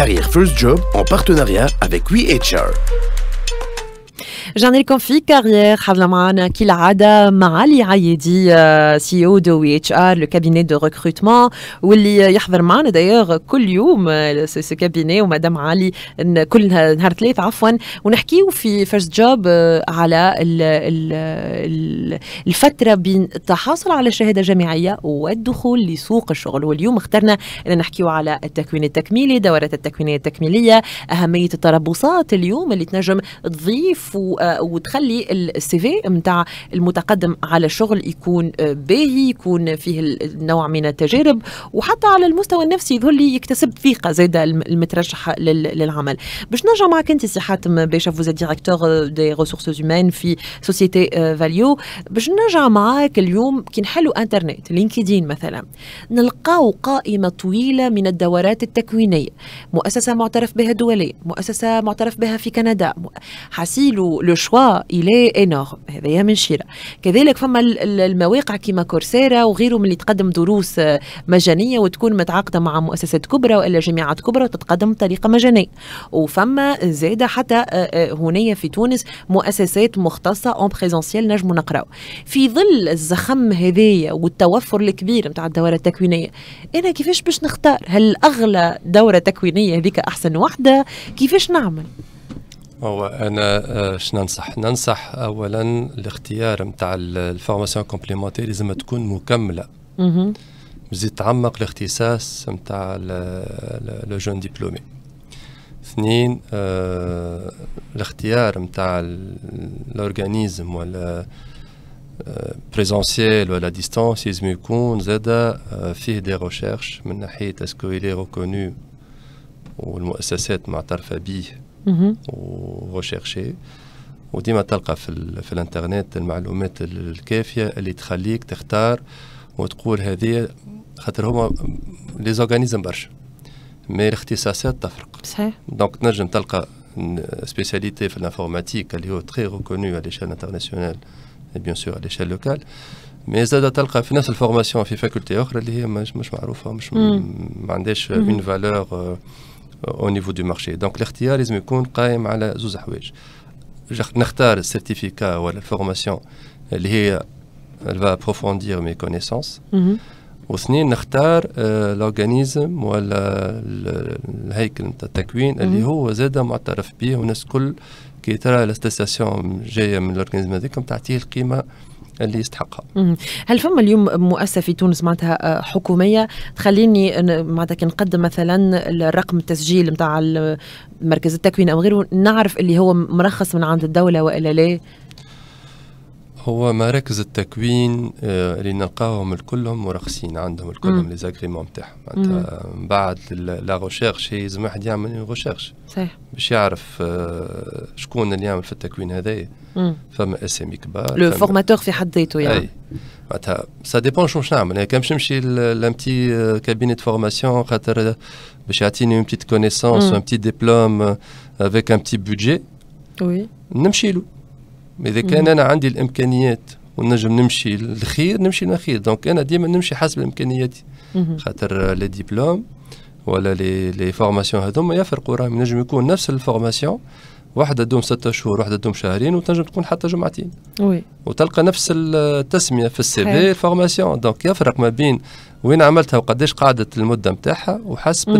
Carrière First Job en partenariat avec WeHR. رجعنا لكم في كارير حضنا معنا كالعاده مع علي عيدي سي او دو وي اتش ار لو كابيني دو ريكروتمون واللي يحضر معنا دايوغ كل يوم سو كابيني ومدام علي كل نهار ثلاث عفوا ونحكيو في فيرست جوب على ال ال الفتره بين التحصل على شهاده جامعيه والدخول لسوق الشغل واليوم اخترنا ان نحكيو على التكوين التكميلي دورات التكوينيه التكميليه اهميه التربصات اليوم اللي تنجم تضيف آه، وتخلي السي في نتاع المتقدم على الشغل يكون آه، باهي يكون فيه نوع من التجارب وحتى على المستوى النفسي يظهر لي يكتسب ثقه زاده المترشح للعمل باش نرجع معك انت سي حاتم باشا فوز ديريكتور دي ريسورسز هيومان في سوسيتي فاليو euh, باش نرجع معاك اليوم كي نحلوا انترنت لينكدين مثلا نلقاو قائمه طويله من الدورات التكوينيه مؤسسه معترف بها دوليا مؤسسه معترف بها في كندا حاسيلو لو شوا إلي انورم هذايا من شيره كذلك فما المواقع كيما كورسيرا وغيره من اللي تقدم دروس آه، مجانيه وتكون متعاقده مع مؤسسات كبرى والا جامعات كبرى وتتقدم بطريقه مجانيه وفما زاده حتى آه، آه، هنايا في تونس مؤسسات مختصه اون بريزونسيال نجموا نقراو في ظل الزخم هذايا والتوفر الكبير نتاع الدوره التكوينيه انا كيفاش باش نختار هل اغلى دوره تكوينيه هذيك احسن وحده كيفاش نعمل هو انا شنو آه، ننصح؟ ننصح اولا الاختيار نتاع الفورماسيون كومبليمونتير لازم تكون مكمله. مزيد تعمق الاختصاص نتاع لو جون ديبلومي. اثنين آه الاختيار نتاع الاورغانيزم ولا بريزونسيال آه، ولا ديستانس لازم يكون زاد آه، فيه دي ريشيرش من ناحيه اسكو ريكونو والمؤسسات معترفه به وغوشيرشي وديما تلقى في, في الانترنت المعلومات الكافيه اللي تخليك تختار وتقول هذه خاطر هما لي زورغانيزم برشا مي الاختصاصات تفرق صحيح دونك تنجم تلقى سبيسياليتي في الانفورماتيك اللي هو تري ريكونو على ليشيل انترناسيونال بيان سور على ليشيل لوكال مي زاد تلقى في نفس الفورماسيون في فاكولتي اخرى اللي هي مش, مش معروفه مش ما عندهاش اون فالور او نيفو دو مارشي دونك الاختيار لازم يكون قائم على زوز حوايج نختار السيرتيفيكا ولا الفورماسيون اللي هي va approfondir mes connaissances واثنين نختار الاورجانيزم آه، ولا الهيكل نتاع التكوين اللي هو زاد معترف به والناس الكل كي ترى لاستاسيون جايه من الاورجانيزم هذاك تعطيه القيمه اللي يستحقها هل فما اليوم مؤسسه في تونس معناتها آه، حكوميه تخليني معناتها كي نقدم مثلا الرقم التسجيل نتاع مركز التكوين او غيره نعرف اللي هو مرخص من عند الدوله والا لا هو مراكز التكوين آه، اللي نلقاهم الكلهم مرخصين عندهم الكلهم لي زاغريمون تاعهم معناتها من بعد لا غوشيرش لازم واحد يعمل غوشيرش صحيح باش يعرف آه، شكون اللي يعمل في التكوين هذايا فما اسامي e كبار لو فورماتور في حد ذاته يعني معناتها سا ديبون شنو باش نعمل يعني كان باش نمشي لامتي بتي دو فورماسيون خاطر باش يعطيني اون بتيت كونيسونس اون بتيت ديبلوم افيك ان بتيت بودجي وي نمشي له اذا كان انا عندي الامكانيات ونجم نمشي للخير نمشي للخير دونك انا ديما نمشي حسب امكانياتي خاطر لي ديبلوم ولا لي لي فورماسيون هذوما يفرقوا راهم نجم يكون نفس الفورماسيون واحدة دوم ستة شهور واحدة دوم شهرين وتنجم تكون حتى جمعتين وي. وتلقى نفس التسمية في السي في الفورماسيون دونك يفرق ما بين وين عملتها وقداش قعدت المدة نتاعها وحسب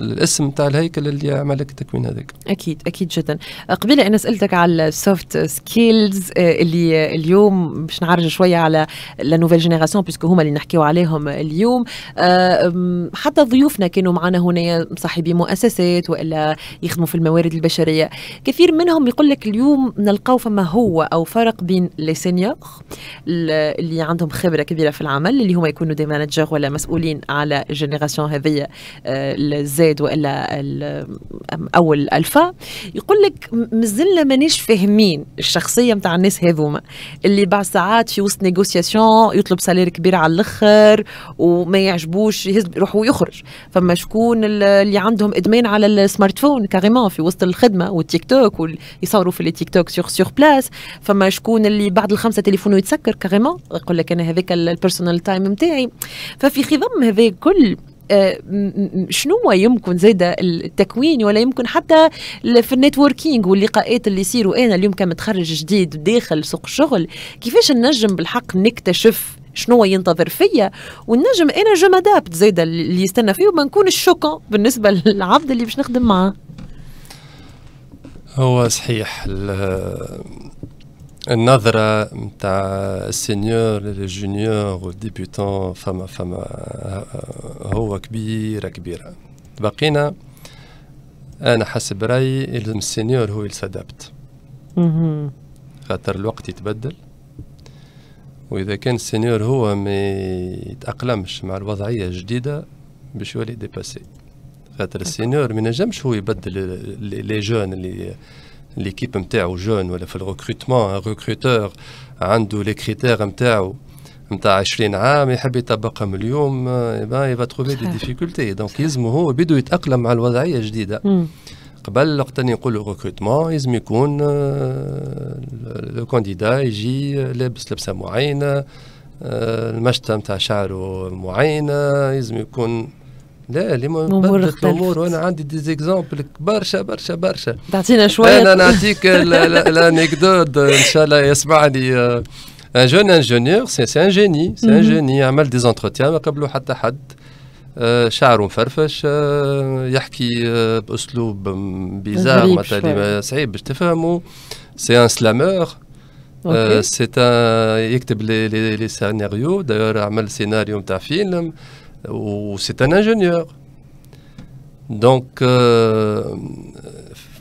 الاسم تاع الهيكل اللي عمل لك التكوين هذاك اكيد اكيد جدا قبل انا سالتك على السوفت آه، سكيلز اللي اليوم باش نعرج شويه على لا نوفيل جينيراسيون بيسكو هما اللي نحكيو عليهم اليوم آه، حتى ضيوفنا كانوا معنا هنا صاحبي مؤسسات والا يخدموا في الموارد البشريه كثير منهم يقول لك اليوم نلقاو فما هو او فرق بين لي سينيور اللي عندهم خبره كبيره في العمل اللي هما يكونوا دي مانجر ولا مسؤولين على الجينيراسيون هذه الزي زيد والا او الالفا يقول لك مازلنا مانيش فاهمين الشخصيه نتاع الناس هذوما اللي بعد ساعات في وسط نيغوسياسيون يطلب سالير كبير على الاخر وما يعجبوش يهز روحه ويخرج فما شكون اللي عندهم ادمان على السمارت فون كاريمون في وسط الخدمه والتيك توك يصوروا في التيك توك سور سور بلاس فما شكون اللي بعد الخمسه تليفونه يتسكر كاريمون يقول لك انا هذاك البيرسونال تايم نتاعي ففي خضم هذا كل آه، شنو يمكن زيد التكوين ولا يمكن حتى في النتوركينج واللقاءات اللي يصيروا انا اليوم كمتخرج جديد داخل سوق الشغل كيفاش نجم بالحق نكتشف شنو ينتظر فيا والنجم انا جو مادابت زيد اللي يستنى فيه وما نكونش شوكون بالنسبه للعبد اللي باش نخدم معاه هو صحيح النظره نتاع السينيور للجونيور والديبيوتون فما فما هو كبيره كبيره بقينا انا حسب رايي لازم السينيور هو اللي يتسادبت خاطر الوقت يتبدل واذا كان السينيور هو ما يتاقلمش مع الوضعيه الجديده باش يولي ديباسي خاطر السينيور ما نجمش هو يبدل لي جون اللي ليكيب نتاعو جون ولا في ان ريكروتور عنده لي كريتير نتاعو نتاع 20 عام يحب يطبقهم اليوم يبا يبا تروفي دي ديفيكولتي دونك يلزمو هو بده يتاقلم مع الوضعيه الجديده قبل وقت اللي نقولوا ريكروتمون يلزم يكون لو كانديدا يجي لابس لبسه معينه المشطه نتاع شعره معينه يلزم يكون لا اللي مبدلت الامور وانا عندي دي زيكزومبل برشا برشا برشا تعطينا شويه انا نعطيك الانكدود ان شاء الله يسمعني ان جون انجينيور سي ان جيني سي ان جيني عمل دي زونتروتيان ما قبلوا حتى حد آه، شعره مفرفش آه، يحكي آه، باسلوب بيزار مثلا صعيب باش تفهمه سي ان سلامور سي يكتب لي سيناريو دايور عمل سيناريو نتاع فيلم ou c'est un ingénieur. Donc, euh,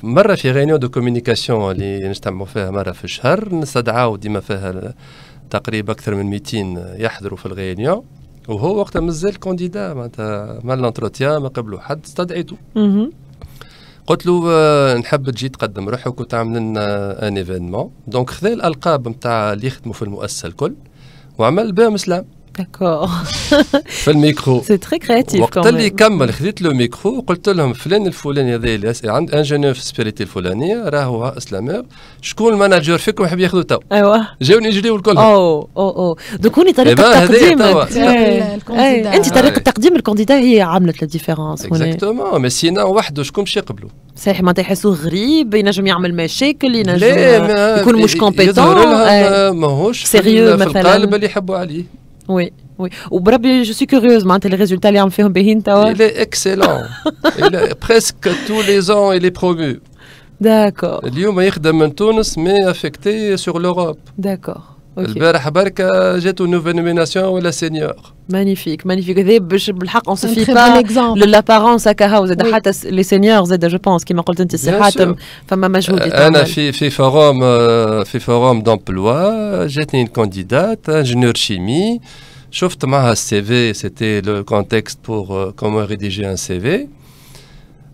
مرة في غينيون دو كوميونيكاسيون اللي نجتمعوا فيها مرة في الشهر نستدعاو ديما فيها تقريبا أكثر من 200 يحضروا في الغينيون وهو وقتها مازال كونديدا معناتها ما الانتروتيان ما قبلوا حد استدعيته قلت له آه، نحب تجي تقدم روحك وتعمل لنا ان ايفينمون دونك خذا الالقاب نتاع اللي يخدموا في المؤسسه الكل وعمل بهم اسلام داكور في الميكرو سي تري كرياتيف وقت اللي كمل خذيت لو ميكرو قلت لهم فلان الفلاني هذا اللي عند انجينيور في السبيريتي الفلانيه راهو اسلامير شكون الماناجر فيكم يحب ياخذوا تو ايوا جاوني يجريوا الكل او او او دوكوني طريقه إيه، التقديم إيه. إيه. انت طريقه التقديم الكونديدا هي عملت الديفيرونس اكزاكتومون مي سينا وحده شكون باش يقبلوا صحيح ما يحسوه غريب ينجم يعمل مشاكل ينجم يكون مش كومبيتون يظهر لهم ماهوش سيريو مثلا في القالب اللي يحبوا عليه Oui. Oui. Au je suis curieuse, mais le résultat, ben, il est en Il est excellent. il est, presque tous les ans, il est promu. D'accord. Il y a un mais affecté sur l'Europe. D'accord. Okay. J'ai une nouvelle nomination ou la seigneur. Magnifique, magnifique. On ne se fait pas l'apparence à Les seigneurs, je pense, qui forum, euh, forum d'emploi, j'ai une candidate, ingénieur chimie. شفت معها السي CV, c'était le contexte pour euh, comment rédiger un CV.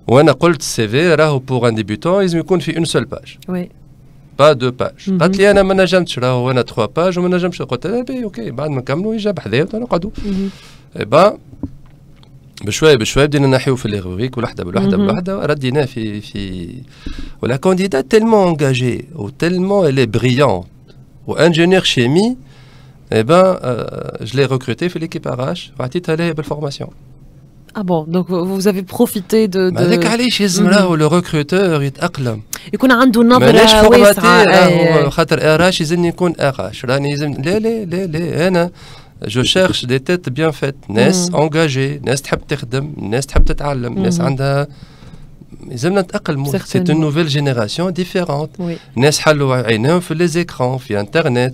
في قلت السي في راهو بور ان ديبيتون une seule page. Oui. با دو باج قالت لي انا ما نجمتش راهو انا تخوا باج وما نجمتش قلت لها اوكي بعد ما نكملوا يجاب حذايا ونقعدوا با بشوي بشوي بدينا نحيو في ليغوريك والوحده بالوحده بالوحده ردينا في في ولا كانديدا تيلمون انجاجي وتيلمون الي بريون وانجينيور شيمي اي با جلي لي ريكروتي في ليكيب اراش وعطيتها لها بالفورماسيون Ah bon, donc euh, vous avez profité de. de... هذاك علاش يلزم راهو لو ريكروتور يتأقلم. يكون عنده نظرة واسعة. راهو خاطر اراش يلزمني نكون اراش راني يلزم لا لا لا لا انا جو شيرش دي تيت بيان فيت ناس انجاجي ناس تحب تخدم ناس تحب تتعلم ناس عندها يلزمنا نتاقلموا سي اون نوفيل جينيراسيون ديفيرونت ناس حلوا عينهم في لي زيكرون في انترنت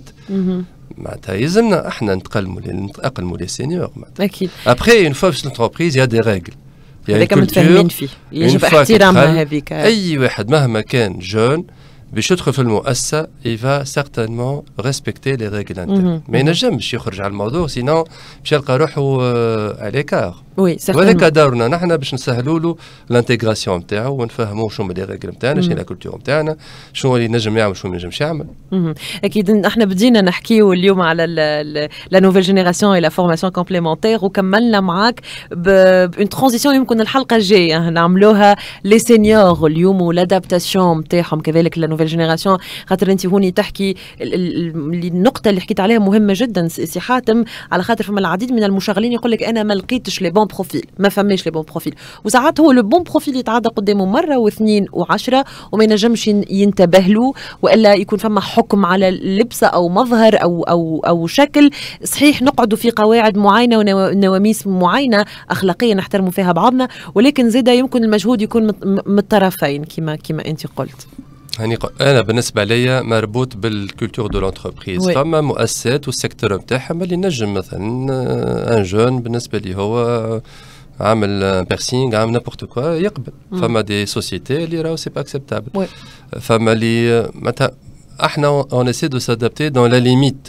معناتها يلزمنا احنا نتقلموا نتاقلموا لي سينيور معناتها اكيد ابخي اون فوا في لونتربريز يا دي ريغل هذاك متفاهمين فيه يجب احترامها هذيك اي واحد مهما كان جون باش يدخل في المؤسسه يفا سيغتانمون ريسبكتي لي ريغل انترن ما ينجمش يخرج على الموضوع سينو باش يلقى روحه اليكار وي وهذاك دورنا نحن باش نسهلوا له الانتيغراسيون نتاعو ونفهموا شنو لي ريغل نتاعنا شنو لا كولتور نتاعنا شنو اللي نجم يعمل شنو ما ينجمش يعمل اكيد احنا بدينا نحكيو اليوم على لا نوفيل جينيراسيون اي لا فورماسيون كومبليمونتير وكملنا معاك بون ترانزيسيون يمكن الحلقه الجايه نعملوها لي سينيور اليوم والادابتاسيون نتاعهم كذلك لا نوفيل جينيراسيون خاطر انت هوني تحكي النقطه اللي حكيت عليها مهمه جدا سي حاتم على خاطر فما العديد من المشغلين يقول لك انا ما لقيتش لي بون بروفيل ما فماش لي بون بروفيل وساعات هو لو بون بروفيل يتعدى قدامه مره واثنين وعشرة وما ينجمش ينتبه له والا يكون فما حكم على لبسه او مظهر او او او شكل صحيح نقعدوا في قواعد معينه ونواميس معينه اخلاقيه نحترموا فيها بعضنا ولكن زاده يمكن المجهود يكون من الطرفين كما كما انت قلت هاني يعني انا بالنسبه ليا مربوط بالكولتور دو لونتربريز فما مؤسسات والسيكتور نتاعهم اللي نجم مثلا ان آه، جون بالنسبه لي هو عامل بيرسينغ عامل نابورت كوا يقبل مم. فما دي سوسيتي اللي راهو سي با اكسبتابل فما اللي معناتها احنا اون اسي دو سادابتي دون لا ليميت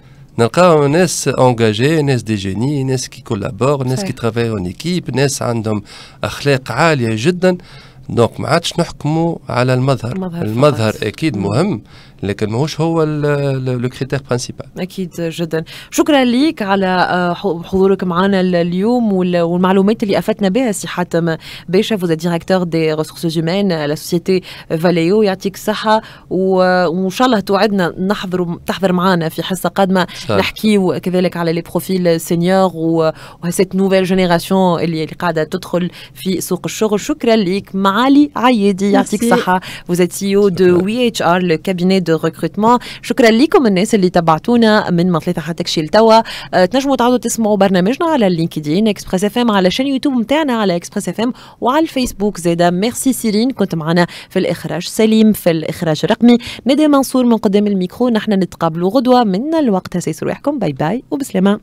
نلقاو ناس انجاجي ناس دي جيني ناس كي كولابور ناس كي ترافاي اون ايكيب ناس عندهم اخلاق عاليه جدا دونك ما عادش نحكموا على المظهر المظهر, المظهر اكيد مهم لكن ماهوش هو لو كريتير برانسيبال اكيد جدا شكرا ليك على آه، حضورك معنا اليوم والمعلومات اللي افدتنا بها سي حاتم باشا فوز ديريكتور دي ريسورسز هيومان لا سوسيتي فاليو يعطيك الصحه وان شاء الله توعدنا نحضر تحضر معنا في حصه قادمه نحكيو كذلك على لي بروفيل سينيور وهسيت نوفيل جينيراسيون اللي قاعده تدخل في سوق الشغل شكرا ليك معالي عيدي يعطيك الصحه فوز سي او دو وي اتش ار لو كابينيت دو دو ريكروتمون شكرا لكم الناس اللي تبعتونا من مطلع حتى كشيل توا أه، تنجموا تعودوا تسمعوا برنامجنا على اللينكدين اكسبريس اف ام على شان يوتيوب نتاعنا على اكسبريس اف ام وعلى الفيسبوك زاده ميرسي سيرين كنت معنا في الاخراج سليم في الاخراج الرقمي ندى منصور من قدام الميكرو نحن نتقابلوا غدوه من الوقت هسي روحكم باي باي وبسلامه